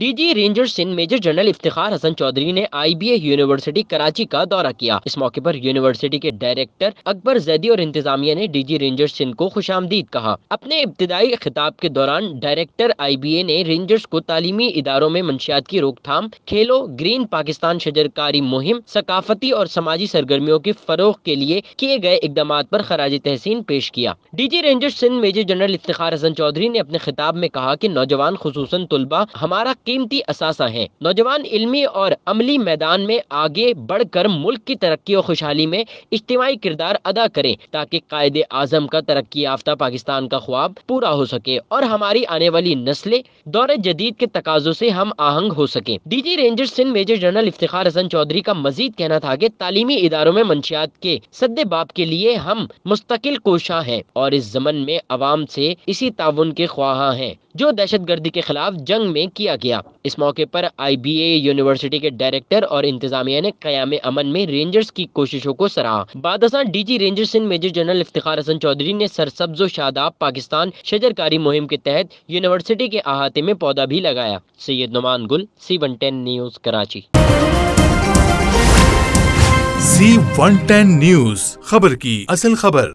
DG ranger Sindh major general Iftikhar Hassan Chaudhry ने IBA university Karachi का दौरा किया इस मौके पर यूनिवर्सिटी के डायरेक्टर अकबर जैदी और इंतजामिया ने डीजी रेंजर सिंह को खुशामदीद कहा अपने इब्तदाई खिताब के दौरान डायरेक्टर आईबीए ने रेंजर्स को तालीमी इदारों में मंशियात की रोकथाम खेलो ग्रीन पाकिस्तान शजरकारी मुहिम सकाफती और समाजी सरगर्मियों के फरोह के लिए किए गए इकदाम आरोप खराज तहसीन पेश किया DG ranger Sindh major general Iftikhar Hassan Chaudhry ने अपने खिताब में कहा की नौजवान खसूस तलबा हमारा कीमती असासा हैं नौजवान इलमी और अमली मैदान में आगे बढ़कर मुल्क की तरक्की और खुशहाली में इज्तिमाही किरदार अदा करें ताकि कायद आजम का तरक्की याफ्ता पाकिस्तान का ख्वाब पूरा हो सके और हमारी आने वाली नस्लें दौर जदीद के तकाजों से हम आहंग हो सके DG ranger Sindh major general Iftikhar Hassan Chaudhry का मजीद कहना था कि तालीमी इदारों में मंशियात के सदे बाप के लिए हम मुस्तकिल कोशा हैं और इस जमन में आवाम से इसी ताउन के ख्वाहा हैं जो दहशतगर्दी के खिलाफ जंग में किया गया इस मौके पर आईबीए यूनिवर्सिटी के डायरेक्टर और इंतजामिया ने कयाम अमन में रेंजर्स की कोशिशों को सराहा D DG ranger Sindh major general Iftikhar Hassan Chaudhry ने सरसब्ज शादाब पाकिस्तान शजरकारी मुहिम के तहत यूनिवर्सिटी के अहाते में पौधा भी लगाया Syed Noman Gul C one ten news Karachi C one ten news खबर की असल खबर